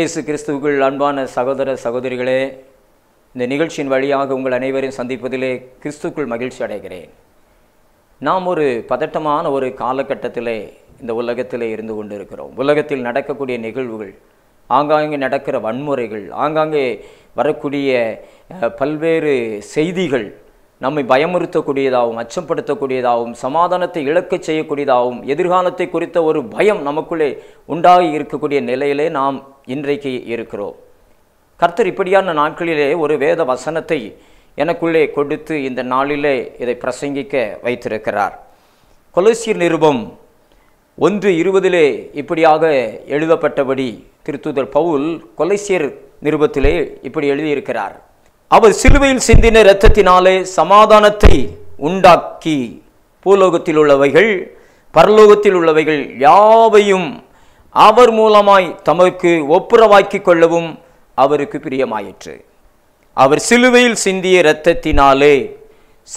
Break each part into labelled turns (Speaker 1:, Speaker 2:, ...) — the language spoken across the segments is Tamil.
Speaker 1: இயேசு கிறிஸ்துவுக்குள் அன்பான சகோதர சகோதரிகளே இந்த நிகழ்ச்சியின் வழியாக உங்கள் அனைவரையும் சந்திப்பதிலே கிறிஸ்துக்குள் மகிழ்ச்சி அடைகிறேன் நாம் ஒரு பதட்டமான ஒரு காலகட்டத்திலே இந்த உலகத்திலே இருந்து கொண்டிருக்கிறோம் உலகத்தில் நடக்கக்கூடிய நிகழ்வுகள் ஆங்காங்கே நடக்கிற வன்முறைகள் ஆங்காங்கே வரக்கூடிய பல்வேறு செய்திகள் நம்மை பயமுறுத்தக்கூடியதாகவும் அச்சப்படுத்தக்கூடியதாகவும் சமாதானத்தை இழக்க செய்யக்கூடியதாகவும் எதிர்காலத்தை குறித்த ஒரு பயம் நமக்குள்ளே உண்டாகி இருக்கக்கூடிய நிலையிலே நாம் இன்றைக்கு இருக்கிறோம் கர்த்தர் இப்படியான நாட்களிலே ஒரு வேத வசனத்தை எனக்குள்ளே கொடுத்து இந்த நாளிலே இதை பிரசங்கிக்க வைத்திருக்கிறார் கொலோசிய நிருபம் ஒன்று இருபதிலே இப்படியாக எழுதப்பட்டபடி திருத்துதர் பவுல் கொலைசியர் நிருபத்திலே இப்படி எழுதியிருக்கிறார் அவர் சிலுவையில் சிந்தின இரத்தத்தினாலே சமாதானத்தை உண்டாக்கி பூலோகத்தில் உள்ளவைகள் பரலோகத்தில் உள்ளவைகள் யாவையும் அவர் மூலமாய் தமக்கு ஒப்புரவாக்கிக் கொள்ளவும் அவருக்கு பிரியமாயிற்று அவர் சிலுவையில் சிந்திய இரத்தத்தினாலே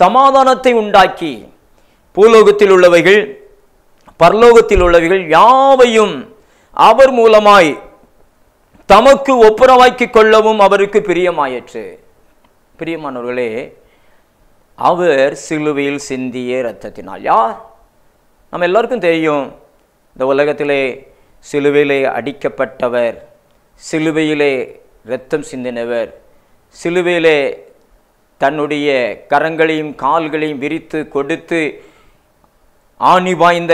Speaker 1: சமாதானத்தை உண்டாக்கி பூலோகத்தில் உள்ளவைகள் பரலோகத்தில் உள்ளவைகள் யாவையும் அவர் மூலமாய் தமக்கு ஒப்புரவாக்கிக் கொள்ளவும் அவருக்கு பிரியமாயிற்று பிரியமானவர்களே அவர் சிலுவையில் சிந்திய இரத்தத்தினால் யார் நம்ம எல்லாருக்கும் தெரியும் இந்த உலகத்திலே சிலுவையிலே அடிக்கப்பட்டவர் சிலுவையிலே இரத்தம் சிந்தினவர் சிலுவையிலே தன்னுடைய கரங்களையும் கால்களையும் விரித்து கொடுத்து ஆணி வாய்ந்த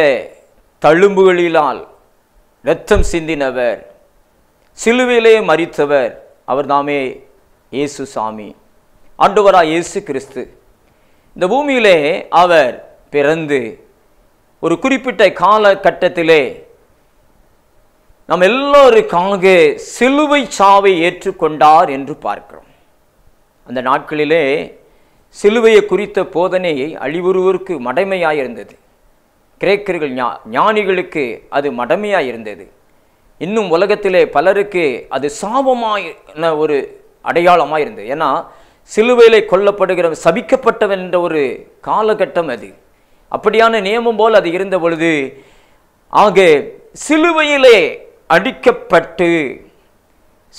Speaker 1: தழும்புகளிலால் இரத்தம் சிந்தினவர் சிலுவையிலே மறித்தவர் அவர் தாமே இயேசு சாமி ஆண்டவராக இயேசு கிறிஸ்து இந்த பூமியிலே அவர் பிறந்து ஒரு குறிப்பிட்ட காலகட்டத்திலே நம் எல்லோருக்காக சிலுவை சாவை ஏற்றுக்கொண்டார் என்று பார்க்கிறோம் அந்த நாட்களிலே சிலுவையை குறித்த போதனையை அழிவுருவருக்கு மடமையாக இருந்தது கிரேக்கர்கள் ஞா ஞானிகளுக்கு அது மடமையாக இருந்தது இன்னும் உலகத்திலே பலருக்கு அது சாபமான ஒரு அடையாளமாக இருந்தது ஏன்னா சிலுவையில் கொல்லப்படுகிற சபிக்கப்பட்டவன் என்ற ஒரு காலகட்டம் அது அப்படியான நியமம் போல் அது இருந்த பொழுது ஆக சிலுவையிலே அடிக்கப்பட்டு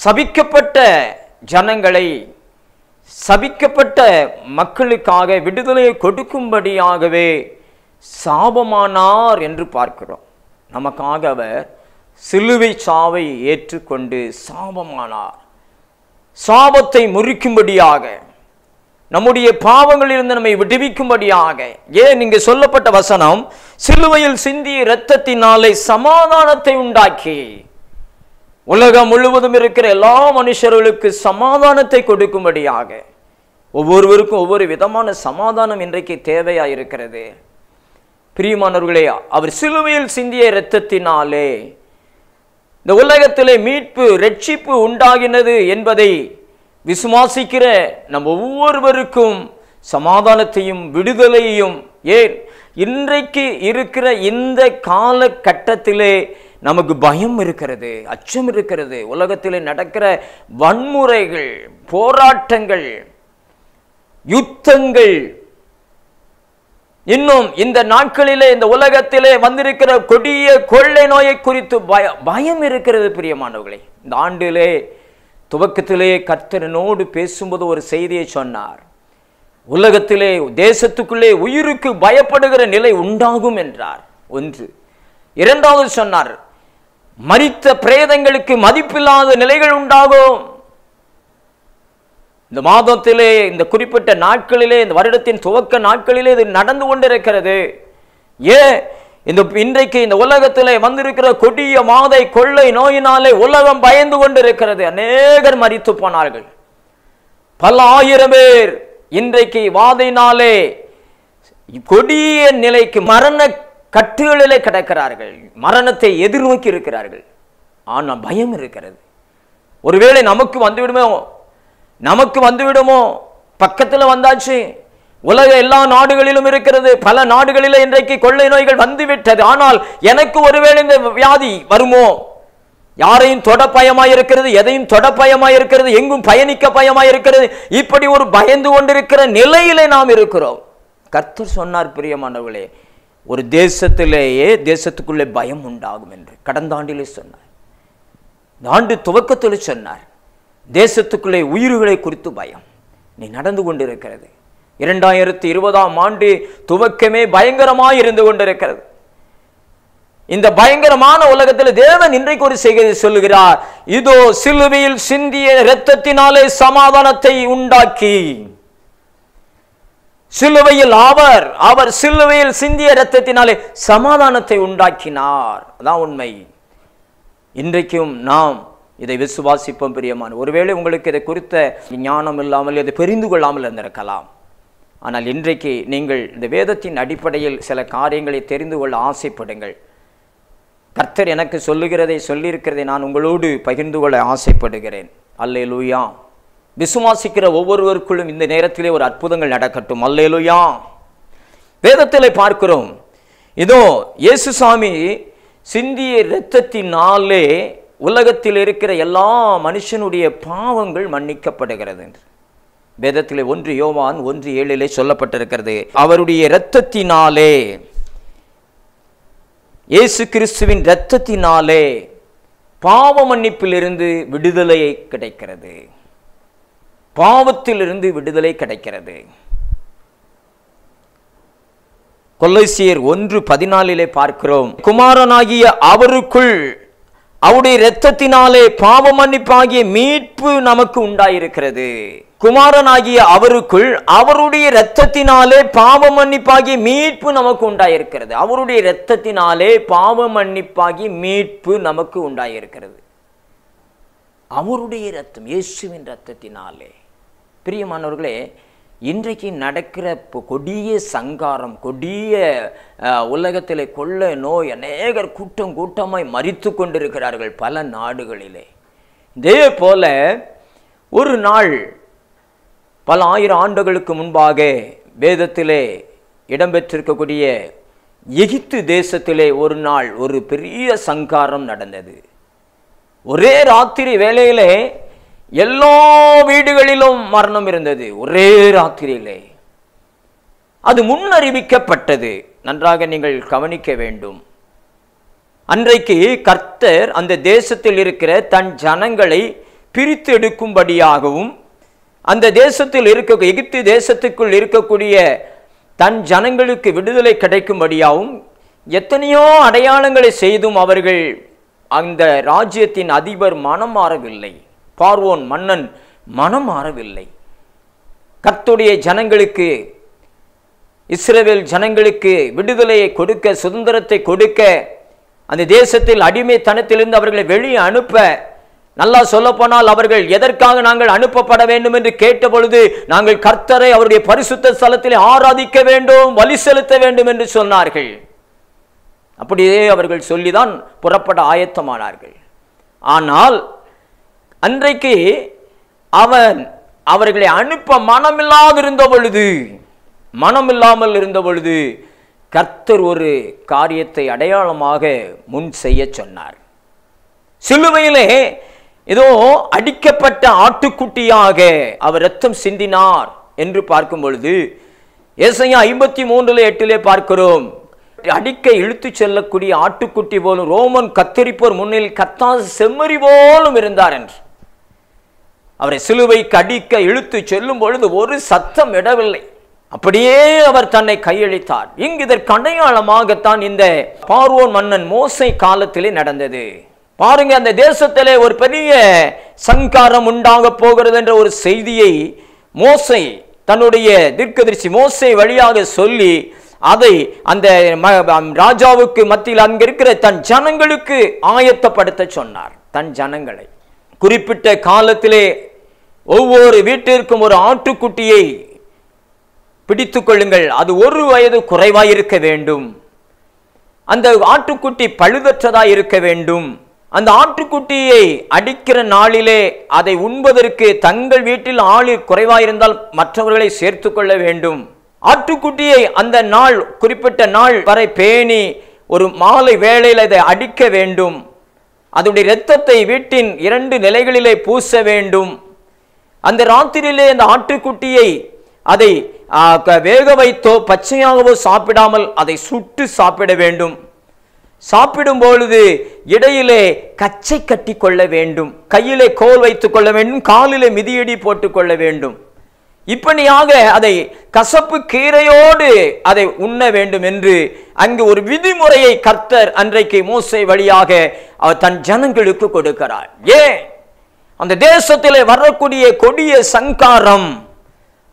Speaker 1: சபிக்கப்பட்ட ஜனங்களை சபிக்கப்பட்ட மக்களுக்காக விடுதலையை கொடுக்கும்படியாகவே சாபமானார் என்று பார்க்கிறோம் நமக்காக அவர் சிலுவை சாவை ஏற்றுக்கொண்டு சாபமானார் சாபத்தை முறிக்கும்படியாக நம்முடைய பாவங்களிலிருந்து நம்மை விடுவிக்கும்படியாக ஏன் இங்கு சொல்லப்பட்ட வசனம் சிலுவையில் சிந்திய இரத்தத்தினாலே சமாதானத்தை உண்டாக்கி உலகம் முழுவதும் இருக்கிற எல்லா மனுஷர்களுக்கு சமாதானத்தை கொடுக்கும்படியாக ஒவ்வொருவருக்கும் ஒவ்வொரு விதமான சமாதானம் இன்றைக்கு தேவையாக இருக்கிறது பிரியமானவர்களே அவர் சிலுவையில் சிந்திய இரத்தத்தினாலே இந்த உலகத்திலே மீட்பு ரட்சிப்பு உண்டாகினது என்பதை விசுவாசிக்கிற நம் ஒவ்வொருவருக்கும் சமாதானத்தையும் விடுதலையும் ஏன் இன்றைக்கு இருக்கிற இந்த காலகட்டத்திலே நமக்கு பயம் இருக்கிறது அச்சம் இருக்கிறது உலகத்தில் நடக்கிற வன்முறைகள் போராட்டங்கள் யுத்தங்கள் இன்னும் இந்த நாட்களிலே இந்த உலகத்திலே வந்திருக்கிற கொடிய கொள்ளை நோயை குறித்து பயம் இருக்கிறது பிரியமானவர்களே இந்த ஆண்டிலே துவக்கத்திலே கர்த்தனோடு பேசும்போது ஒரு செய்தியை சொன்னார் உலகத்திலே தேசத்துக்குள்ளே உயிருக்கு பயப்படுகிற நிலை உண்டாகும் என்றார் ஒன்று இரண்டாவது சொன்னார் மறித்த பிரேதங்களுக்கு மதிப்பில்லாத நிலைகள் உண்டாகும் இந்த மாதத்திலே இந்த குறிப்பிட்ட நாட்களிலே இந்த வருடத்தின் துவக்க நாட்களிலே இது நடந்து கொண்டிருக்கிறது ஏன் இந்த இன்றைக்கு இந்த உலகத்திலே வந்திருக்கிற கொடிய மாதை கொள்ளை நோயினாலே உலகம் பயந்து கொண்டிருக்கிறது அநேகர் மறித்து போனார்கள் பல ஆயிரம் பேர் இன்றைக்கு வாதையினாலே கொடிய நிலைக்கு மரண கட்டுகளிலே கிடக்கிறார்கள் மரணத்தை எதிர்நோக்கி இருக்கிறார்கள் ஆனால் பயம் இருக்கிறது ஒருவேளை நமக்கு வந்துவிடுமோ நமக்கு வந்துவிடுமோ பக்கத்தில் வந்தாச்சு உலக எல்லா நாடுகளிலும் இருக்கிறது பல நாடுகளில் இன்றைக்கு கொள்ளை நோய்கள் வந்துவிட்டது ஆனால் எனக்கு ஒருவேளை இந்த வியாதி வருமோ யாரையும் தொட இருக்கிறது எதையும் தொட இருக்கிறது எங்கும் பயணிக்க இருக்கிறது இப்படி ஒரு பயந்து கொண்டிருக்கிற நிலையிலே நாம் இருக்கிறோம் கர்த்தர் சொன்னார் பிரியமானவர்களே ஒரு தேசத்திலேயே தேசத்துக்குள்ளே பயம் உண்டாகும் என்று கடந்த ஆண்டிலே சொன்னார் இந்த ஆண்டு துவக்கத்தில் சொன்னார் தேசத்துக்குள்ளே உயிர்களை குறித்து பயம் நீ நடந்து கொண்டிருக்கிறது இரண்டாயிரத்தி இருபதாம் ஆண்டு துவக்கமே பயங்கரமாய் இருந்து கொண்டிருக்கிறது இந்த பயங்கரமான உலகத்தில் தேவன் இன்றைக்கு ஒரு செய்தி சொல்லுகிறார் இதோ சிலுவையில் சிந்திய இரத்தத்தினாலே சமாதானத்தை உண்டாக்கி சிலுவையில் அவர் அவர் சிலுவையில் சிந்திய இரத்தத்தினாலே சமாதானத்தை உண்டாக்கினார் அதான் உண்மை இன்றைக்கும் நாம் இதை விசுவாசிப்போம் பிரியமான ஒருவேளை உங்களுக்கு இதை குறித்த ஞானம் இல்லாமல் இதை புரிந்து கொள்ளாமல் இருந்திருக்கலாம் ஆனால் இன்றைக்கு நீங்கள் இந்த வேதத்தின் அடிப்படையில் சில காரியங்களை தெரிந்து கொள்ள ஆசைப்படுங்கள் கர்த்தர் எனக்கு சொல்லுகிறதை சொல்லியிருக்கிறதை நான் உங்களோடு பகிர்ந்து கொள்ள ஆசைப்படுகிறேன் அல்லே விசுவாசிக்கிற ஒவ்வொருவருக்குள்ளும் இந்த நேரத்திலே ஒரு அற்புதங்கள் நடக்கட்டும் அல்லே வேதத்தில் பார்க்கிறோம் இதோ இயேசு சாமி சிந்திய இரத்தத்தினாலே உலகத்தில் இருக்கிற எல்லா மனுஷனுடைய பாவங்கள் மன்னிக்கப்படுகிறது என்று வேதத்தில் ஒன்று யோவான் ஒன்று ஏழிலே சொல்லப்பட்டிருக்கிறது அவருடைய இரத்தத்தினாலே இயேசு கிறிஸ்துவின் இரத்தத்தினாலே பாவ மன்னிப்பிலிருந்து விடுதலையை கிடைக்கிறது பாவத்திலிருந்து விடுதலை கிடைக்கிறது கொல்லைசியர் ஒன்று பதினாலிலே பார்க்கிறோம் குமாரனாகிய அவருக்குள் அவருடைய இரத்தத்தினாலே பாவ மன்னிப்பாகிய மீட்பு நமக்கு உண்டாயிருக்கிறது குமாரனாகிய அவருக்குள் அவருடைய இரத்தத்தினாலே பாவ மன்னிப்பாகிய மீட்பு நமக்கு உண்டாயிருக்கிறது அவருடைய இரத்தத்தினாலே பாவ மன்னிப்பாகி மீட்பு நமக்கு உண்டாயிருக்கிறது அவருடைய இரத்தம் இயேசுவின் இரத்தத்தினாலே பிரியமானவர்களே இன்றைக்கு நடக்கிற கொடிய சங்காரம் கொடிய உலகத்திலே கொள்ள நோய் அநேகர் கூட்டம் கூட்டமாய் மறித்து கொண்டிருக்கிறார்கள் பல நாடுகளிலே இதே போல ஒரு நாள் பல ஆயிரம் ஆண்டுகளுக்கு முன்பாக வேதத்திலே இடம்பெற்றிருக்கக்கூடிய எகிப்து தேசத்திலே ஒரு நாள் ஒரு பெரிய சங்காரம் நடந்தது ஒரே ராத்திரி வேளையிலே எல்லா வீடுகளிலும் மரணம் இருந்தது ஒரே ராத்திரியிலே அது முன்னறிவிக்கப்பட்டது நன்றாக நீங்கள் கவனிக்க வேண்டும் அன்றைக்கு கர்த்தர் அந்த தேசத்தில் இருக்கிற தன் ஜனங்களை பிரித்து எடுக்கும்படியாகவும் அந்த தேசத்தில் இருக்க எகிப்து தேசத்துக்குள் இருக்கக்கூடிய தன் ஜனங்களுக்கு விடுதலை கிடைக்கும்படியாகவும் எத்தனையோ அடையாளங்களை செய்தும் அவர்கள் அந்த ராஜ்யத்தின் அதிபர் மனம் மாறவில்லை பார்வோன் மன்னன் மனம் மாறவில்லை கத்துடைய ஜனங்களுக்கு இஸ்ரேவேல் ஜனங்களுக்கு விடுதலையை கொடுக்க சுதந்திரத்தை கொடுக்க அந்த தேசத்தில் அடிமைத்தனத்திலிருந்து அவர்களை வெளியே அனுப்ப நல்லா சொல்லப்போனால் அவர்கள் எதற்காக நாங்கள் அனுப்பப்பட வேண்டும் என்று கேட்ட பொழுது நாங்கள் கர்த்தரை அவருடைய பரிசுத்த ஸ்தலத்தில் ஆராதிக்க வேண்டும் வலி செலுத்த வேண்டும் என்று சொன்னார்கள் அப்படியே அவர்கள் சொல்லிதான் புறப்பட ஆயத்தமானார்கள் ஆனால் அன்றைக்கு அவன் அவர்களை அனுப்ப மனமில்லாது இருந்த பொழுது மனமில்லாமல் இருந்த பொழுது கர்த்தர் ஒரு காரியத்தை அடையாளமாக முன் செய்ய சொன்னார் சிலுவையிலே ஏதோ அடிக்கப்பட்ட ஆட்டுக்குட்டியாக அவர் ரத்தம் சிந்தினார் என்று பார்க்கும் பொழுது ஏசையா ஐம்பத்தி மூன்றுல எட்டிலே பார்க்கிறோம் அடிக்க இழுத்து செல்லக்கூடிய ஆட்டுக்குட்டி போலும் ரோமன் கத்தரிப்போர் முன்னில் கத்தா செம்மறி போலும் இருந்தார் என்று அவரை சிலுவை கடிக்க இழுத்து செல்லும் பொழுது ஒரு சத்தம் இடவில்லை அப்படியே அவர் தன்னை கையளித்தார் இங்கு இதற்கு அடையாளமாகத்தான் இந்த பார்வோன் மன்னன் மோசை காலத்திலே நடந்தது பாருங்க அந்த தேசத்திலே ஒரு பெரிய சங்காரம் உண்டாக போகிறது என்ற ஒரு செய்தியை மோசை தன்னுடைய திர்கதிர்ச்சி மோசை வழியாக சொல்லி அதை அந்த ராஜாவுக்கு மத்தியில் அங்கிருக்கிற இருக்கிற தன் ஜனங்களுக்கு ஆயத்தப்படுத்த சொன்னார் தன் ஜனங்களை குறிப்பிட்ட காலத்திலே ஒவ்வொரு வீட்டிற்கும் ஒரு ஆட்டுக்குட்டியை பிடித்து கொள்ளுங்கள் அது ஒரு வயது குறைவாயிருக்க வேண்டும் அந்த ஆட்டுக்குட்டி பழுதற்றதாக இருக்க வேண்டும் அந்த ஆட்டுக்குட்டியை அடிக்கிற நாளிலே அதை உண்பதற்கு தங்கள் வீட்டில் ஆளு குறைவாயிருந்தால் மற்றவர்களை சேர்த்து கொள்ள வேண்டும் ஆட்டுக்குட்டியை அந்த நாள் குறிப்பிட்ட நாள் வரை பேணி ஒரு மாலை வேளையில் அதை அடிக்க வேண்டும் அதனுடைய இரத்தத்தை வீட்டின் இரண்டு நிலைகளிலே பூச வேண்டும் அந்த ராத்திரியிலே அந்த ஆட்டுக்குட்டியை அதை வேக வைத்தோ பச்சையாகவோ சாப்பிடாமல் அதை சுட்டு சாப்பிட வேண்டும் சாப்பிடும் பொழுது இடையிலே கச்சை கட்டி கொள்ள வேண்டும் கையிலே கோல் வைத்துக் கொள்ள வேண்டும் காலிலே மிதியடி போட்டு கொள்ள வேண்டும் இப்படியாக அதை கசப்பு கீரையோடு அதை உண்ண வேண்டும் என்று அங்கு ஒரு விதிமுறையை கர்த்தர் அன்றைக்கு மோசை வழியாக அவர் தன் ஜனங்களுக்கு கொடுக்கிறார் ஏன் அந்த தேசத்தில் வரக்கூடிய கொடிய சங்காரம்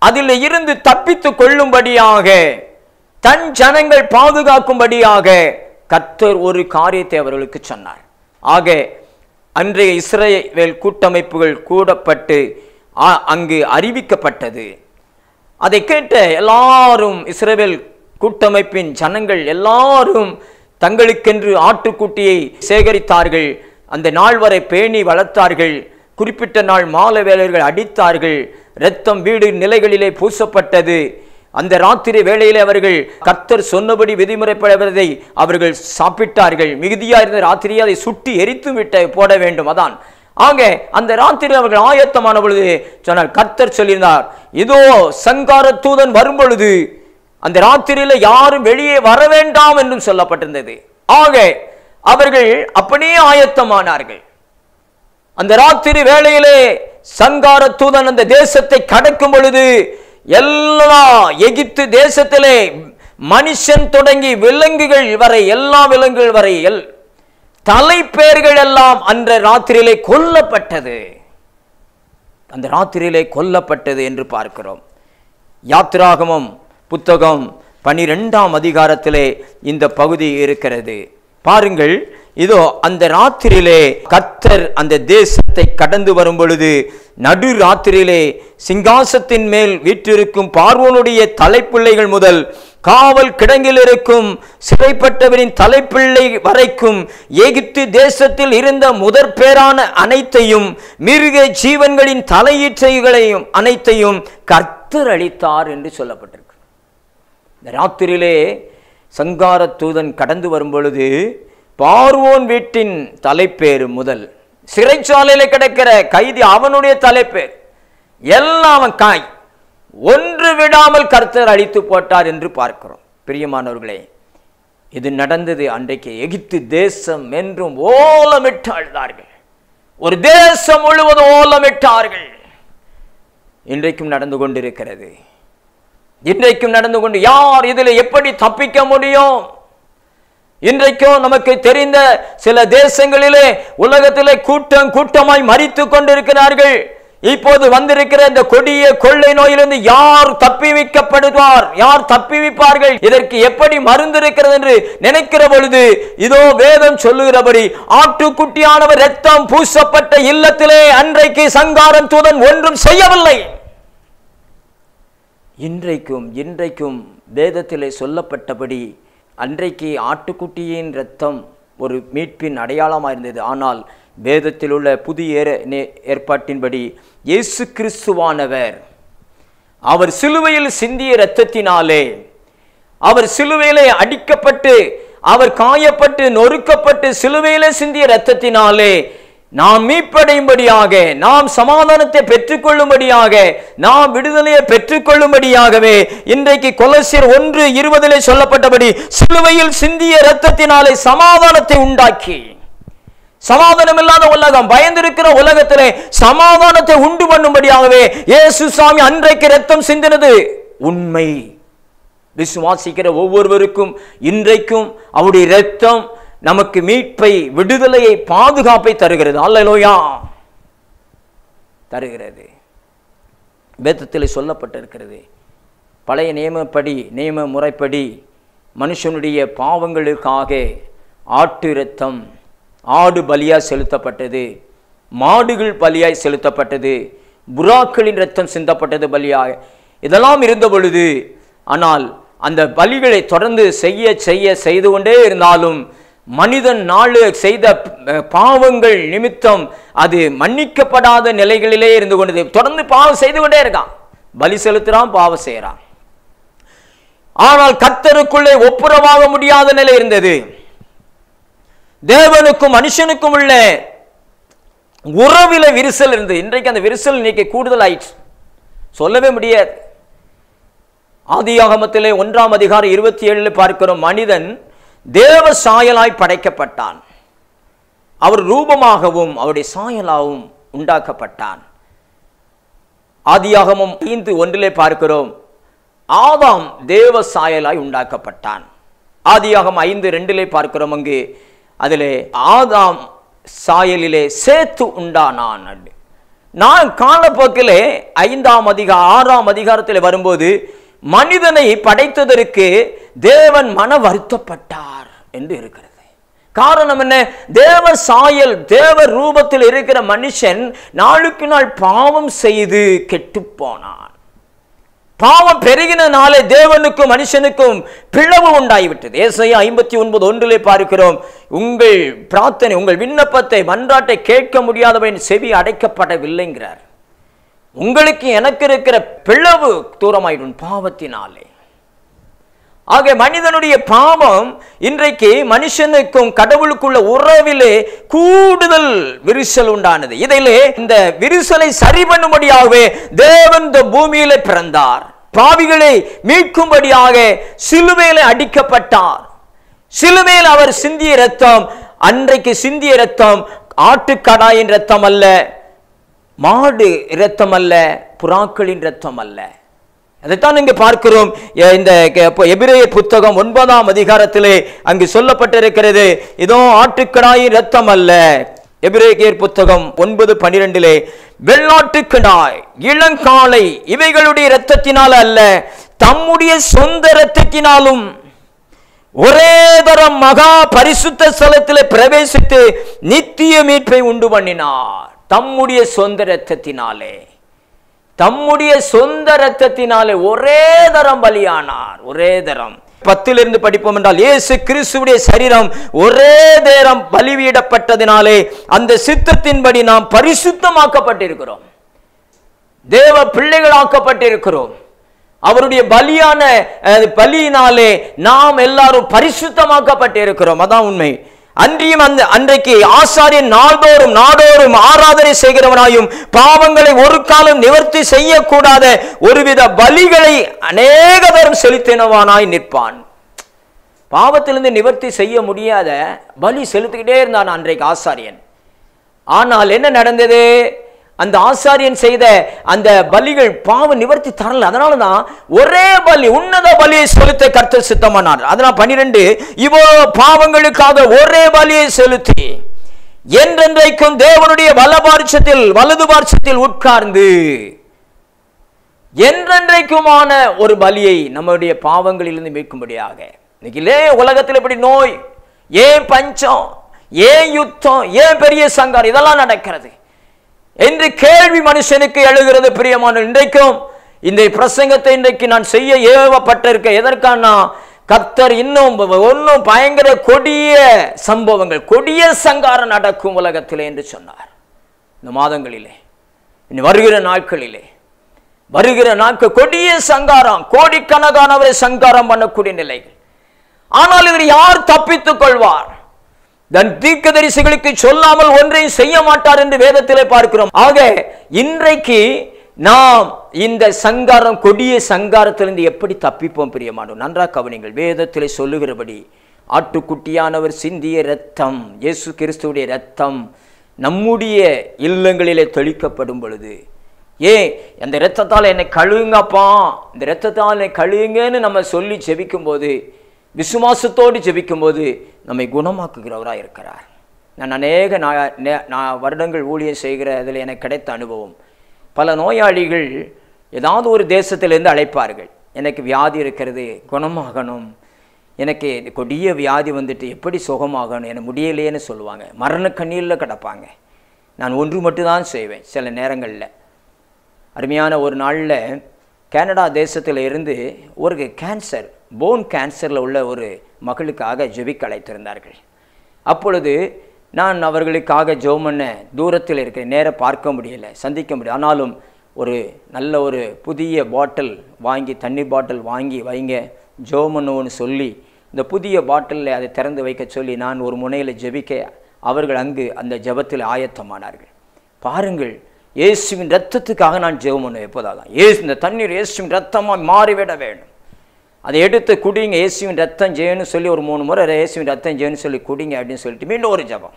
Speaker 1: அதில் இருந்து தப்பித்துக் கொள்ளும்படியாக தன் ஜனங்கள் பாதுகாக்கும்படியாக கத்தர் ஒரு காரியத்தை அவர்களுக்கு சொன்னார் ஆக அன்றைய இஸ்ரேல் கூட்டமைப்புகள் கூடப்பட்டு அங்கு அறிவிக்கப்பட்டது அதை கேட்ட எல்லாரும் இஸ்ரேல் கூட்டமைப்பின் ஜனங்கள் எல்லாரும் தங்களுக்கென்று ஆட்டுக்குட்டியை சேகரித்தார்கள் அந்த நாள் வரை பேணி வளர்த்தார்கள் குறிப்பிட்ட நாள் மாலை வேலையர்கள் அடித்தார்கள் இரத்தம் வீடு நிலைகளிலே பூசப்பட்டது அந்த ராத்திரி வேளையிலே அவர்கள் கர்த்தர் சொன்னபடி விதிமுறைப்படுவதை அவர்கள் சாப்பிட்டார்கள் மிகுதியாக இருந்த ராத்திரியை அதை சுட்டி எரித்து விட்ட போட வேண்டும் அதான் ஆக அந்த ராத்திரி அவர்கள் ஆயத்தமான பொழுது சொன்னால் கர்த்தர் சொல்லியிருந்தார் இதோ சங்கார தூதன் வரும் பொழுது அந்த ராத்திரியில் யாரும் வெளியே வர வேண்டாம் என்றும் சொல்லப்பட்டிருந்தது ஆக அவர்கள் அப்படியே ஆயத்தமானார்கள் அந்த ராத்திரி வேளையிலே சங்கார தூதன் அந்த தேசத்தை கடக்கும் பொழுது எல்லா எகிப்து தேசத்திலே மனுஷன் தொடங்கி விலங்குகள் வரை எல்லா விலங்குகள் வரையில் தலைப்பேர்கள் எல்லாம் அன்ற ராத்திரியிலே கொல்லப்பட்டது அந்த ராத்திரியிலே கொல்லப்பட்டது என்று பார்க்கிறோம் யாத்திராகமும் புத்தகம் பனிரெண்டாம் அதிகாரத்திலே இந்த பகுதி இருக்கிறது பாருங்கள் இதோ அந்த ராத்திரியிலே கத்தர் அந்த தேசத்தை கடந்து வரும் பொழுது நடு ராத்திரியிலே சிங்காசத்தின் மேல் வீற்றிருக்கும் பார்வனுடைய தலைப்பிள்ளைகள் முதல் காவல் கிடங்கில் இருக்கும் சிறைப்பட்டவரின் தலைப்பிள்ளை வரைக்கும் எகிப்து தேசத்தில் இருந்த முதற் பேரான அனைத்தையும் மிருக ஜீவன்களின் தலையீற்றைகளையும் அனைத்தையும் கர்த்தர் அளித்தார் என்று சொல்லப்பட்டிருக்கு இந்த ராத்திரியிலே சங்கார தூதன் கடந்து வரும் பொழுது பார்வோன் வீட்டின் தலைப்பேறு முதல் சிறைச்சாலையில் கிடைக்கிற கைதி அவனுடைய தலைப்பேர் எல்லாம் அவன் காய் ஒன்று விடாமல் கர்த்தர் அழித்து போட்டார் என்று பார்க்கிறோம் பிரியமானவர்களே இது நடந்தது அன்றைக்கு எகிப்து தேசம் என்றும் ஓலமிட்டு அழுதார்கள் ஒரு தேசம் முழுவதும் ஓலமிட்டார்கள் இன்றைக்கும் நடந்து கொண்டிருக்கிறது இன்றைக்கும் நடந்து கொண்டு யார் இதில் எப்படி தப்பிக்க முடியும் இன்றைக்கும் நமக்கு தெரிந்த சில தேசங்களிலே உலகத்திலே கூட்டம் கூட்டமாய் மறித்து கொண்டிருக்கிறார்கள் இப்போது வந்திருக்கிற இந்த கொடிய கொள்ளை நோயிலிருந்து யார் தப்பிவிக்கப்படுவார் யார் தப்பிவிப்பார்கள் இதற்கு எப்படி மருந்து இருக்கிறது என்று நினைக்கிற பொழுது இதோ வேதம் சொல்லுகிறபடி ஆட்டுக்குட்டியானவர் ரத்தம் பூசப்பட்ட இல்லத்திலே அன்றைக்கு சங்காரம் தூதன் ஒன்றும் செய்யவில்லை இன்றைக்கும் இன்றைக்கும் வேதத்திலே சொல்லப்பட்டபடி அன்றைக்கு ஆட்டுக்குட்டியின் இரத்தம் ஒரு மீட்பின் அடையாளமாக இருந்தது ஆனால் வேதத்தில் உள்ள புதிய ஏற்பாட்டின்படி இயேசு கிறிஸ்துவானவர் அவர் சிலுவையில் சிந்திய இரத்தத்தினாலே அவர் சிலுவையிலே அடிக்கப்பட்டு அவர் காயப்பட்டு நொறுக்கப்பட்டு சிலுவையில சிந்திய இரத்தத்தினாலே நாம் மீட்படையும்படியாக நாம் சமாதானத்தை பெற்றுக்கொள்ளும்படியாக நாம் விடுதலையை பெற்றுக்கொள்ளும்படியாகவே இன்றைக்கு கொலசியர் ஒன்று இருபதிலே சொல்லப்பட்டபடி சிலுவையில் சிந்திய இரத்தத்தினாலே சமாதானத்தை உண்டாக்கி சமாதானம் இல்லாத உலகம் பயந்திருக்கிற உலகத்திலே சமாதானத்தை உண்டு பண்ணும்படியாகவே இயேசு சுவாமி அன்றைக்கு ரத்தம் சிந்தினது உண்மை விசுவாசிக்கிற ஒவ்வொருவருக்கும் இன்றைக்கும் அவருடைய ரத்தம் நமக்கு மீட்பை விடுதலையை பாதுகாப்பை தருகிறது அல்லலோயா தருகிறது வேதத்தில் சொல்லப்பட்டிருக்கிறது பழைய நியமப்படி நியம முறைப்படி மனுஷனுடைய பாவங்களுக்காக ஆட்டு இரத்தம் ஆடு பலியாய் செலுத்தப்பட்டது மாடுகள் பலியாய் செலுத்தப்பட்டது புறாக்களின் ரத்தம் சிந்தப்பட்டது பலியாக இதெல்லாம் இருந்த பொழுது ஆனால் அந்த பலிகளை தொடர்ந்து செய்ய செய்ய செய்து கொண்டே இருந்தாலும் மனிதன் நாளு செய்த பாவங்கள் நிமித்தம் அது மன்னிக்கப்படாத நிலைகளிலே இருந்து கொண்டது தொடர்ந்து பாவம் செய்து கொண்டே இருக்கான் பலி செலுத்துறான் பாவம் செய்கிறான் ஆனால் கத்தருக்குள்ளே ஒப்புரவாக முடியாத நிலை இருந்தது தேவனுக்கும் மனுஷனுக்கும் உள்ள உறவில விரிசல் இருந்தது இன்றைக்கு அந்த விரிசல் இன்னைக்கு கூடுதல் ஆயிடுச்சு சொல்லவே முடியாது ஆதியாகமத்திலே ஒன்றாம் அதிகாரம் இருபத்தி ஏழுல பார்க்கிறோம் மனிதன் தேவ சாயலாய் படைக்கப்பட்டான் அவர் ரூபமாகவும் அவருடைய சாயலாகவும் உண்டாக்கப்பட்டான் ஆதியாகமும் ஐந்து ஒன்றிலே பார்க்கிறோம் ஆதாம் தேவ சாயலாய் உண்டாக்கப்பட்டான் ஆதியாகம் ஐந்து ரெண்டிலே பார்க்கிறோம் அங்கு அதிலே ஆதாம் சாயலிலே சேர்த்து உண்டானான் நான் காலப்போக்கிலே ஐந்தாம் அதிகாரம் ஆறாம் அதிகாரத்தில் வரும்போது மனிதனை படைத்ததற்கு தேவன் மன வருத்தப்பட்டார் என்று இருக்கிறது காரணம் என்ன தேவ சாயல் தேவ ரூபத்தில் இருக்கிற மனுஷன் நாளுக்கு நாள் பாவம் செய்து கெட்டு போனான் பாவம் நாளே தேவனுக்கும் மனுஷனுக்கும் பிளவு உண்டாகிவிட்டது ஏசைய ஐம்பத்தி ஒன்பது ஒன்றிலே பார்க்கிறோம் உங்கள் பிரார்த்தனை உங்கள் விண்ணப்பத்தை மன்றாட்டை கேட்க முடியாதவன் செவி அடைக்கப்படவில்லைங்கிறார் உங்களுக்கு எனக்கு இருக்கிற பிளவு தூரமாயிடும் பாவத்தினாலே ஆக மனிதனுடைய பாவம் இன்றைக்கு மனுஷனுக்கும் கடவுளுக்குள்ள உறவிலே கூடுதல் விரிசல் உண்டானது இதிலே இந்த விரிசலை சரி பண்ணும்படியாகவே தேவன் பூமியில பிறந்தார் பாவிகளை மீட்கும்படியாக சிலுவையில அடிக்கப்பட்டார் சிலுவையில் அவர் சிந்திய ரத்தம் அன்றைக்கு சிந்திய ரத்தம் ஆட்டுக்கடாயின் ரத்தம் அல்ல மாடு இரத்தம் அல்ல புறாக்களின் ரத்தம் அல்ல அதைத்தான் இங்கு பார்க்கிறோம் இந்த எபிரே புத்தகம் ஒன்பதாம் அதிகாரத்திலே அங்கு சொல்லப்பட்டிருக்கிறது இதோ ஆட்டுக்கடாய் ரத்தம் அல்ல எபிரேயர் புத்தகம் ஒன்பது பனிரெண்டிலே நாய் இளங்காலை இவைகளுடைய இரத்தத்தினால் அல்ல தம்முடைய சொந்த இரத்தத்தினாலும் ஒரே தரம் மகா பரிசுத்த ஸ்தலத்தில் பிரவேசித்து நித்திய மீட்பை உண்டு பண்ணினார் தம்முடைய சொந்த இரத்தத்தினாலே தம்முடைய சொந்த ரத்தத்தினாலே ஒரே தரம் பலியானார் ஒரே தரம் பத்திலிருந்து படிப்போம் என்றால் இயேசு கிறிஸ்துடைய சரீரம் ஒரே தேரம் பலிவிடப்பட்டதினாலே அந்த சித்தத்தின்படி நாம் பரிசுத்தமாக்கப்பட்டிருக்கிறோம் தேவ பிள்ளைகளாக்கப்பட்டிருக்கிறோம் அவருடைய பலியான பலியினாலே நாம் எல்லாரும் பரிசுத்தமாக்கப்பட்டிருக்கிறோம் அதான் உண்மை அன்றியும் அந்த அன்றைக்கு ஆசாரியன் நாள்தோறும் நாடோறும் ஆராதனை செய்கிறவனாயும் பாவங்களை ஒரு காலம் நிவர்த்தி செய்யக்கூடாத ஒருவித பலிகளை அநேக தரம் செலுத்தினவனாய் நிற்பான் பாவத்திலிருந்து நிவர்த்தி செய்ய முடியாத பலி செலுத்திக்கிட்டே இருந்தான் அன்றைக்கு ஆசாரியன் ஆனால் என்ன நடந்தது அந்த ஆசாரியன் செய்த அந்த பலிகள் பாவ நிவர்த்தி தரல அதனால தான் ஒரே பலி உன்னத பலியை செலுத்த கர்த்தர் சித்தமானார் அதனால் பன்னிரெண்டு இவோ பாவங்களுக்காக ஒரே பலியை செலுத்தி என்றென்றைக்கும் தேவனுடைய வலபார்ச்சத்தில் வலது பார்ச்சத்தில் உட்கார்ந்து என்றென்றைக்குமான ஒரு பலியை நம்முடைய பாவங்களிலிருந்து மீட்கும்படியாக இன்னைக்கிலே உலகத்தில் எப்படி நோய் ஏன் பஞ்சம் ஏன் யுத்தம் ஏன் பெரிய சங்காரம் இதெல்லாம் நடக்கிறது என்று கேள்வி மனுஷனுக்கு எழுகிறது பிரியமான இன்றைக்கும் இந்த பிரசங்கத்தை இன்றைக்கு நான் செய்ய ஏவப்பட்டிருக்க எதற்கான கர்த்தர் இன்னும் ஒன்றும் பயங்கர கொடிய சம்பவங்கள் கொடிய சங்காரம் நடக்கும் உலகத்திலே என்று சொன்னார் இந்த மாதங்களிலே இனி வருகிற நாட்களிலே வருகிற நாட்கள் கொடிய சங்காரம் கோடிக்கணக்கானவரை சங்காரம் பண்ணக்கூடிய நிலைகள் ஆனால் இவர் யார் தப்பித்துக் கொள்வார் தன் தீர்க்கதரிசிகளுக்கு சொல்லாமல் ஒன்றையும் செய்ய மாட்டார் என்று வேதத்திலே பார்க்கிறோம் ஆக இன்றைக்கு நாம் இந்த சங்காரம் கொடிய சங்காரத்திலிருந்து எப்படி தப்பிப்போம் பிரியமானோம் நன்றாக கவனிங்கள் வேதத்தில் சொல்லுகிறபடி ஆட்டுக்குட்டியானவர் சிந்திய ரத்தம் இயேசு கிறிஸ்துடைய ரத்தம் நம்முடைய இல்லங்களிலே தெளிக்கப்படும் பொழுது ஏ அந்த இரத்தத்தால் என்னை கழுவுங்கப்பா இந்த இரத்தத்தால் என்னை கழுவுங்கன்னு நம்ம சொல்லி செவிக்கும் போது விசுவாசத்தோடு ஜெபிக்கும்போது நம்மை குணமாக்குகிறவராக இருக்கிறார் நான் அநேக நான் வருடங்கள் ஊழியம் செய்கிற இதில் எனக்கு கிடைத்த அனுபவம் பல நோயாளிகள் ஏதாவது ஒரு தேசத்திலேருந்து அழைப்பார்கள் எனக்கு வியாதி இருக்கிறது குணமாகணும் எனக்கு கொடிய வியாதி வந்துட்டு எப்படி சுகமாகணும் என முடியலையேன்னு சொல்லுவாங்க மரண கண்ணீரில் கிடப்பாங்க நான் ஒன்று மட்டும்தான் செய்வேன் சில நேரங்களில் அருமையான ஒரு நாளில் கனடா தேசத்தில் இருந்து ஒரு கேன்சர் போன் கேன்சரில் உள்ள ஒரு மகளுக்காக ஜெபிக்கலைத்திருந்தார்கள் அழைத்திருந்தார்கள் அப்பொழுது நான் அவர்களுக்காக ஜோமன்ன தூரத்தில் இருக்க நேர பார்க்க முடியலை சந்திக்க முடியல ஆனாலும் ஒரு நல்ல ஒரு புதிய பாட்டில் வாங்கி தண்ணீர் பாட்டில் வாங்கி வைங்க ஜோமனோன்னு சொல்லி இந்த புதிய பாட்டிலில் அதை திறந்து வைக்க சொல்லி நான் ஒரு முனையில் ஜெபிக்க அவர்கள் அங்கு அந்த ஜபத்தில் ஆயத்தமானார்கள் பாருங்கள் இயேசுவின் ரத்தத்துக்காக நான் ஜெபம் பண்ணுவேன் எப்போதாதான் ஏசு இந்த தண்ணீர் இயேசுவின் ரத்தமாக மாறிவிட வேண்டும் அதை எடுத்து குடிங்க இயேசுவின் ரத்தம் ஜெயன்னு சொல்லி ஒரு மூணு முறை இயேசுவின் ரத்தம் ஜெயன்னு சொல்லி குடிங்க அப்படின்னு சொல்லிட்டு மீண்டும் ஒரு ஜபம்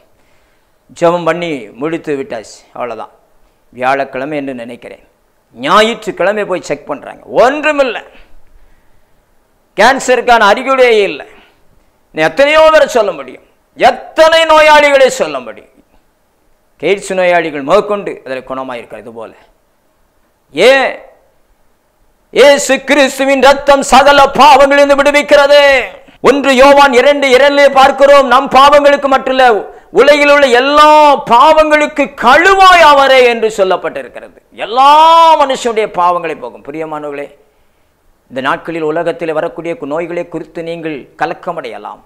Speaker 1: ஜபம் பண்ணி முடித்து விட்டாச்சு அவ்வளோதான் வியாழக்கிழமை என்று நினைக்கிறேன் ஞாயிற்றுக்கிழமை போய் செக் பண்ணுறாங்க ஒன்றுமில்லை கேன்சருக்கான அறிகுறியே இல்லை எத்தனையோ பேரை சொல்ல முடியும் எத்தனை நோயாளிகளை சொல்ல முடியும் எய்ட்ஸ் நோயாளிகள் முதற்கொண்டு அதில் குணமாக இருக்கிறது போல ஏ ஏசு கிறிஸ்துவின் ரத்தம் சகல பாவங்களிலிருந்து விடுவிக்கிறது ஒன்று யோவான் இரண்டு இரண்டிலே பார்க்கிறோம் நம் பாவங்களுக்கு மட்டுமல்ல உலகில் உள்ள எல்லா பாவங்களுக்கு கழுவாய் அவரே என்று சொல்லப்பட்டிருக்கிறது எல்லா மனுஷனுடைய பாவங்களை போகும் பிரியமானவர்களே இந்த நாட்களில் உலகத்தில் வரக்கூடிய நோய்களை குறித்து நீங்கள் கலக்கமடையலாம்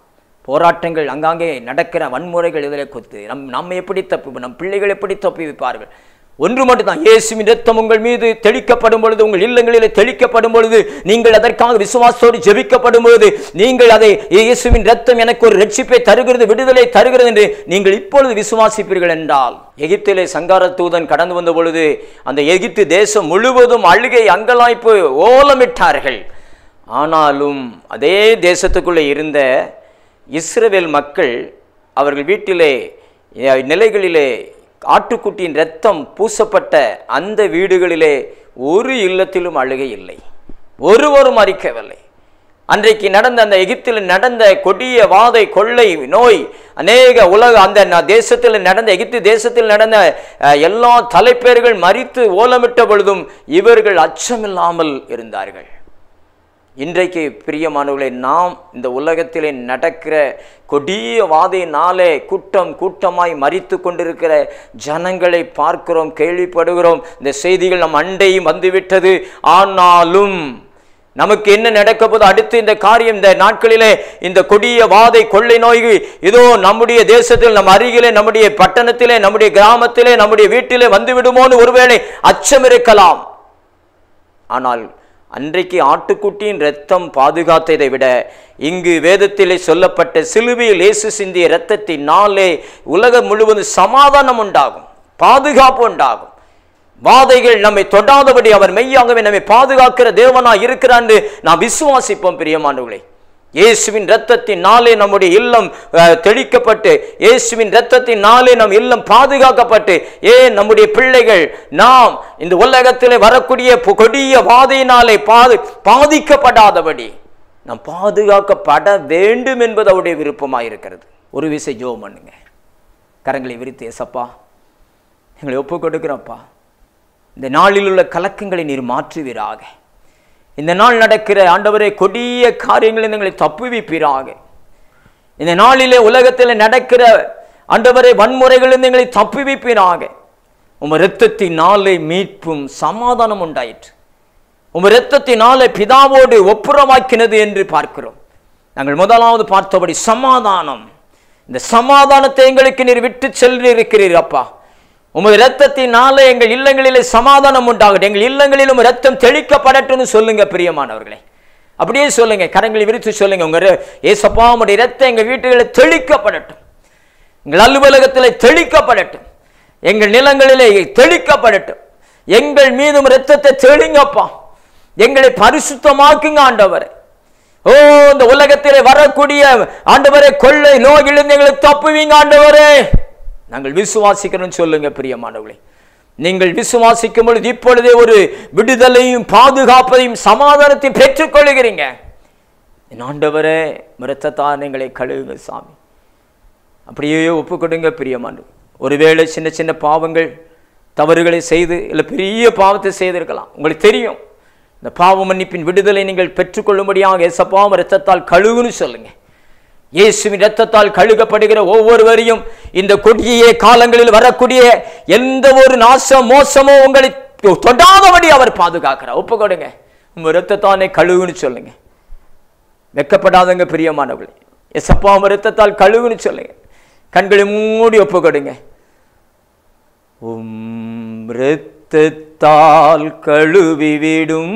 Speaker 1: போராட்டங்கள் அங்காங்கே நடக்கிற வன்முறைகள் இதில் கொத்து நம் நம்ம எப்படி தப்பி நம் பிள்ளைகள் எப்படி தப்பி வைப்பார்கள் ஒன்று மட்டும்தான் இயேசுவின் ரத்தம் உங்கள் மீது தெளிக்கப்படும் பொழுது உங்கள் இல்லங்களிலே தெளிக்கப்படும் பொழுது நீங்கள் அதற்காக விசுவாசத்தோடு ஜெபிக்கப்படும் பொழுது நீங்கள் அதை இயேசுவின் ரத்தம் எனக்கு ஒரு ரட்சிப்பை தருகிறது விடுதலை தருகிறது என்று நீங்கள் இப்பொழுது விசுவாசிப்பீர்கள் என்றால் எகிப்திலே சங்கார தூதன் கடந்து வந்த பொழுது அந்த எகிப்து தேசம் முழுவதும் அழுகை அங்கலாய்ப்பு ஓலமிட்டார்கள் ஆனாலும் அதே தேசத்துக்குள்ளே இருந்த இஸ்ரவேல் மக்கள் அவர்கள் வீட்டிலே நிலைகளிலே ஆட்டுக்குட்டியின் ரத்தம் பூசப்பட்ட அந்த வீடுகளிலே ஒரு இல்லத்திலும் அழுகை இல்லை ஒருவரும் அறிக்கவில்லை அன்றைக்கு நடந்த அந்த எகிப்தில் நடந்த கொடிய வாதை கொள்ளை நோய் அநேக உலக அந்த தேசத்தில் நடந்த எகிப்து தேசத்தில் நடந்த எல்லா தலைப்பேர்கள் மறித்து ஓலமிட்ட பொழுதும் இவர்கள் அச்சமில்லாமல் இருந்தார்கள் இன்றைக்கு பிரியமானவர்களை நாம் இந்த உலகத்திலே நடக்கிற கொடிய வாதையினாலே கூட்டம் கூட்டமாய் மறித்து கொண்டிருக்கிற ஜனங்களை பார்க்கிறோம் கேள்விப்படுகிறோம் இந்த செய்திகள் நம் அண்டையும் வந்துவிட்டது ஆனாலும் நமக்கு என்ன நடக்க போது அடுத்து இந்த காரியம் இந்த நாட்களிலே இந்த கொடிய வாதை கொள்ளை நோய் இதோ நம்முடைய தேசத்தில் நம் அருகிலே நம்முடைய பட்டணத்திலே நம்முடைய கிராமத்திலே நம்முடைய வீட்டிலே வந்துவிடுமோன்னு ஒருவேளை அச்சம் இருக்கலாம் ஆனால் அன்றைக்கு ஆட்டுக்குட்டியின் இரத்தம் பாதுகாத்ததை விட இங்கு வேதத்திலே சொல்லப்பட்ட சிலுவையில் இயேசு சிந்திய இரத்தத்தினாலே உலகம் முழுவதும் சமாதானம் உண்டாகும் பாதுகாப்பு உண்டாகும் வாதைகள் நம்மை தொடாதபடி அவர் மெய்யாகவே நம்மை பாதுகாக்கிற தேவனா இருக்கிறான்னு நான் விசுவாசிப்போம் பிரியமானவர்களே இயேசுவின் இரத்தத்தினாலே நம்முடைய இல்லம் தெளிக்கப்பட்டு இயேசுவின் இரத்தத்தினாலே நம் இல்லம் பாதுகாக்கப்பட்டு ஏன் நம்முடைய பிள்ளைகள் நாம் இந்த உலகத்தில் வரக்கூடிய கொடிய வாதையினாலே பாது பாதிக்கப்படாதபடி நாம் பாதுகாக்கப்பட வேண்டும் என்பது அவருடைய விருப்பமாக இருக்கிறது ஒரு விசை ஜோ பண்ணுங்க கரங்களை விரித்து ஏசப்பா எங்களை ஒப்பு கொடுக்குறப்பா இந்த நாளில் உள்ள கலக்கங்களை நீர் மாற்றுவீராக இந்த நாள் நடக்கிற ஆண்டவரே கொடிய காரியங்களில் எங்களை தப்புவிப்பீராக இந்த நாளிலே உலகத்தில் நடக்கிற ஆண்டவரை வன்முறைகளிலிருந்து எங்களை தப்புவிப்பீராக உங்கள் இரத்தத்தின் நாளை மீட்பும் சமாதானம் உண்டாயிற்று உம இரத்தத்தின் நாளை பிதாவோடு ஒப்புரமாக்கினது என்று பார்க்கிறோம் நாங்கள் முதலாவது பார்த்தபடி சமாதானம் இந்த சமாதானத்தை எங்களுக்கு நீர் விட்டு செல்லிருக்கிறீர் அப்பா உமது இரத்தத்தினால எங்கள் இல்லங்களிலே சமாதானம் உண்டாகட்டும் எங்கள் இல்லங்களிலும் ரத்தம் தெளிக்கப்படட்டும்னு சொல்லுங்க பிரியமானவர்களே அப்படியே சொல்லுங்க கரங்களை விரித்து சொல்லுங்க உங்க ஏசப்பாவுடைய ரத்தம் எங்கள் வீட்டுகளில் தெளிக்கப்படட்டும் எங்கள் அலுவலகத்தில் தெளிக்கப்படட்டும் எங்கள் நிலங்களிலே தெளிக்கப்படட்டும் எங்கள் மீதும் ரத்தத்தை தெளிங்கப்பா எங்களை பரிசுத்தமாக்குங்க ஆண்டவர் ஓ இந்த உலகத்திலே வரக்கூடிய ஆண்டவரே கொள்ளை நோயிலிருந்து எங்களுக்கு தப்புவீங்க ஆண்டவரே நாங்கள் விசுவாசிக்கிறோம்னு சொல்லுங்க பிரியமானவர்களே நீங்கள் விசுவாசிக்கும் பொழுது இப்பொழுதே ஒரு விடுதலையும் பாதுகாப்பதையும் சமாதானத்தை பெற்றுக்கொள்கிறீங்க ஆண்டவரே மிரத்தத்தான் எங்களை கழுவுங்க சாமி அப்படியே ஒப்பு கொடுங்க பிரியமாண்டு ஒருவேளை சின்ன சின்ன பாவங்கள் தவறுகளை செய்து இல்லை பெரிய பாவத்தை செய்திருக்கலாம் உங்களுக்கு தெரியும் இந்த பாவ மன்னிப்பின் விடுதலை நீங்கள் பெற்றுக்கொள்ளும்படியாக எசப்பாவும் ரத்தத்தால் கழுவுன்னு சொல்லுங்கள் இயேசுவின் இரத்தத்தால் கழுகப்படுகிற ஒவ்வொருவரையும் இந்த கொடிய காலங்களில் வரக்கூடிய எந்த ஒரு நாசம் மோசமோ உங்களை தொடாதபடி அவர் பாதுகாக்கிறார் ஒப்புக்கொடுங்க உங்க இரத்தத்தானே கழுகுன்னு சொல்லுங்க வெக்கப்படாதங்க பிரியமானவர்களே எசப்பா உங்க கழுகுன்னு சொல்லுங்க கண்களை மூடி ஒப்புக்கொடுங்க உம் இரத்தத்தால் கழுவி விடும்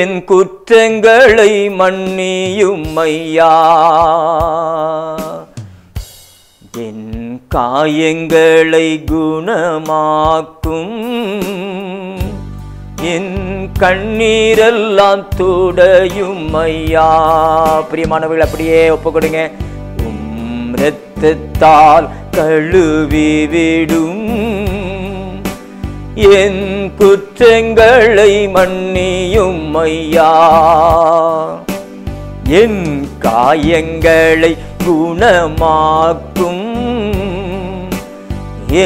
Speaker 1: என் குற்றங்களை மன்னியும் ஐயா என் காயங்களை குணமாக்கும் என் கண்ணீரெல்லாம் துடையும் ஐயா பிரியமானவர்கள் அப்படியே ஒப்பு கொடுங்க உம் ரத்தத்தால் கழுவி விடும் என் குற்றங்களை மன்னியும் ஐயா என் காயங்களை குணமாக்கும்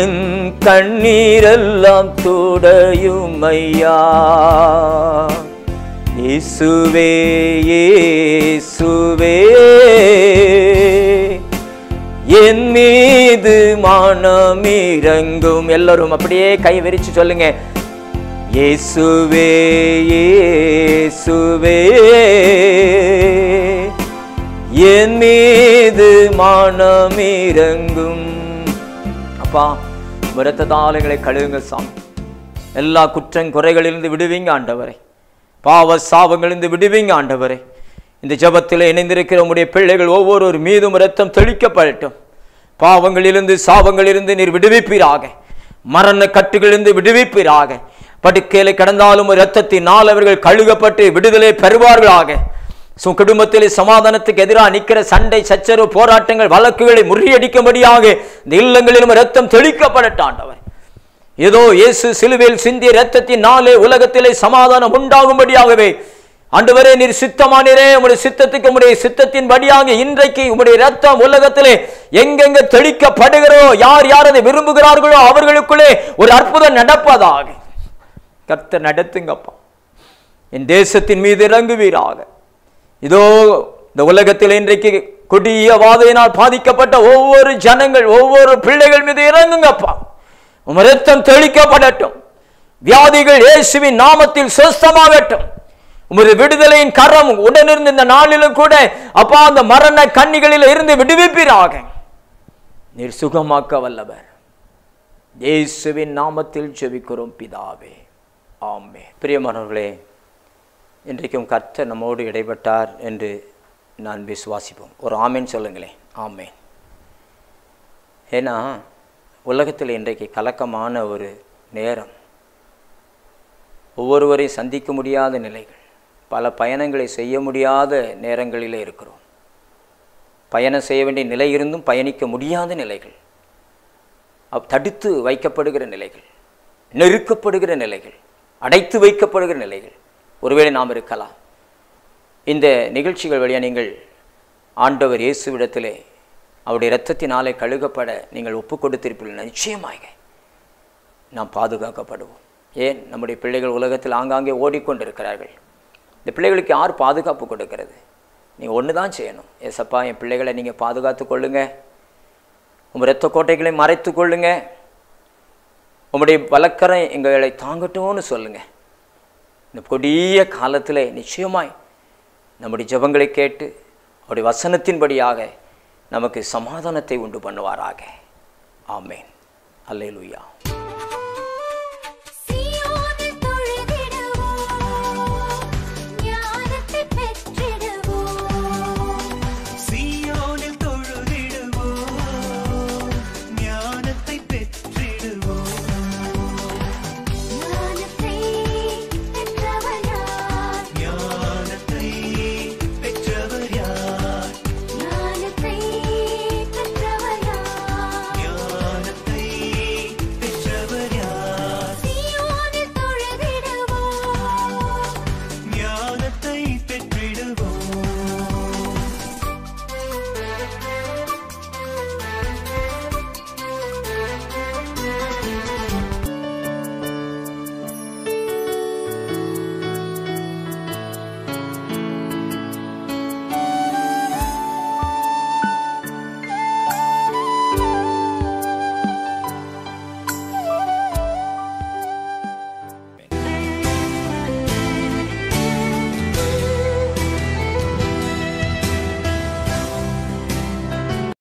Speaker 1: என் கண்ணீரெல்லாம் துடையும் ஐயா இசுவே இசுவே என் மீது மனம் இறங்கும் எல்லாரும் அப்படியே கை விரிச்சு சொல்லுங்க இயேசுவே என் மீது மானம் இறங்கும் அப்பா விரத்ததாலங்களை கழுவுங்க சாமி எல்லா குற்றங்குறைகளிலிருந்து விடுவீங்க ஆண்டவரை பாவ சாபங்களிலிருந்து விடுவீங்க ஆண்டவரை இந்த ஜபத்தில் இணைந்திருக்கிற உடைய பிள்ளைகள் ஒவ்வொரு மீதும் ரத்தம் தெளிக்கப்படட்டும் பாவங்களிலிருந்து சாபங்களிலிருந்து நீர் விடுவிப்பீராக மரண கட்டுகளிலிருந்து விடுவிப்பீராக படுக்கையில கடந்தாலும் இரத்தத்தினால் அவர்கள் கழுகப்பட்டு விடுதலை பெறுவார்களாக சு குடும்பத்தில் சமாதானத்துக்கு எதிராக நிற்கிற சண்டை சச்சரவு போராட்டங்கள் வழக்குகளை முறியடிக்கும்படியாக இந்த இல்லங்களிலும் ரத்தம் தெளிக்கப்படட்டாண்டவர் ஏதோ இயேசு சிலுவையில் சிந்திய நாளே உலகத்திலே சமாதானம் உண்டாகும்படியாகவே அன்றுவரே நீர் சித்தமானீரே உங்களுடைய சித்தத்துக்கு உம்முடைய சித்தத்தின் படியாக இன்றைக்கு உம்முடைய ரத்தம் உலகத்திலே எங்கெங்க தெளிக்கப்படுகிறோ யார் யார் அதை விரும்புகிறார்களோ அவர்களுக்குள்ளே ஒரு அற்புதம் நடப்பதாக கர்த்த நடத்துங்கப்பா என் தேசத்தின் மீது இறங்குவீராக இதோ இந்த உலகத்தில் இன்றைக்கு கொடிய வாதையினால் பாதிக்கப்பட்ட ஒவ்வொரு ஜனங்கள் ஒவ்வொரு பிள்ளைகள் மீது இறங்குங்கப்பா உம் ரத்தம் தெளிக்கப்படட்டும் வியாதிகள் இயேசுவின் நாமத்தில் சுஸ்தமாகட்டும் உமது விடுதலையின் கரம் உடனிருந்து இந்த நாளிலும் கூட அப்பா அந்த மரண கண்ணிகளில் இருந்து விடுவிப்பீராக நீர் சுகமாக்க வல்லவர் இயேசுவின் நாமத்தில் செவிக்கிறோம் பிதாவே ஆமே பிரியமானவர்களே இன்றைக்கும் கர்த்த நம்மோடு இடைப்பட்டார் என்று நான் விசுவாசிப்போம் ஒரு ஆமேன் சொல்லுங்களேன் ஆமேன் ஏன்னா உலகத்தில் இன்றைக்கு கலக்கமான ஒரு நேரம் ஒவ்வொருவரையும் சந்திக்க முடியாத நிலைகள் பல பயணங்களை செய்ய முடியாத நேரங்களிலே இருக்கிறோம் பயணம் செய்ய வேண்டிய நிலை இருந்தும் பயணிக்க முடியாத நிலைகள் தடுத்து வைக்கப்படுகிற நிலைகள் நெருக்கப்படுகிற நிலைகள் அடைத்து வைக்கப்படுகிற நிலைகள் ஒருவேளை நாம் இருக்கலாம் இந்த நிகழ்ச்சிகள் வழியாக நீங்கள் ஆண்டவர் இயேசுவிடத்திலே அவருடைய இரத்தத்தினாலே கழுகப்பட நீங்கள் ஒப்பு கொடுத்திருப்பீர்கள் நிச்சயமாக நாம் பாதுகாக்கப்படுவோம் ஏன் நம்முடைய பிள்ளைகள் உலகத்தில் ஆங்காங்கே ஓடிக்கொண்டிருக்கிறார்கள் இந்த பிள்ளைகளுக்கு யார் பாதுகாப்பு கொடுக்கறது நீங்கள் ஒன்று தான் செய்யணும் ஏசப்பா என் பிள்ளைகளை நீங்கள் பாதுகாத்து கொள்ளுங்க உங்கள் ரத்த கோட்டைகளை மறைத்து கொள்ளுங்க உங்களுடைய வழக்கரை எங்களை தாங்கட்டும்னு சொல்லுங்கள் இந்த கொடிய காலத்தில் நிச்சயமாய் நம்முடைய ஜபங்களை கேட்டு அவருடைய வசனத்தின்படியாக நமக்கு சமாதானத்தை உண்டு பண்ணுவாராக ஆமேன் அல்லேலுயா